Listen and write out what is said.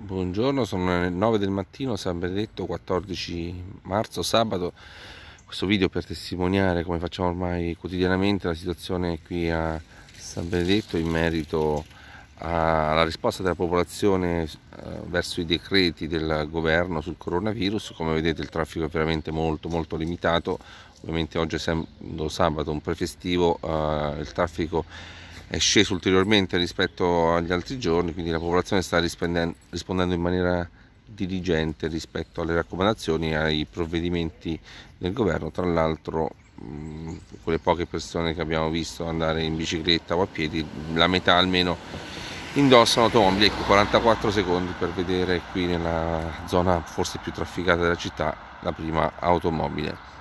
Buongiorno, sono le 9 del mattino, San Benedetto, 14 marzo, sabato. Questo video per testimoniare, come facciamo ormai quotidianamente, la situazione qui a San Benedetto in merito alla risposta della popolazione eh, verso i decreti del governo sul coronavirus. Come vedete il traffico è veramente molto molto limitato, ovviamente oggi essendo sabato un prefestivo eh, il traffico è è sceso ulteriormente rispetto agli altri giorni, quindi la popolazione sta rispondendo in maniera diligente rispetto alle raccomandazioni e ai provvedimenti del governo, tra l'altro quelle poche persone che abbiamo visto andare in bicicletta o a piedi, la metà almeno indossano automobili, ecco 44 secondi per vedere qui nella zona forse più trafficata della città la prima automobile.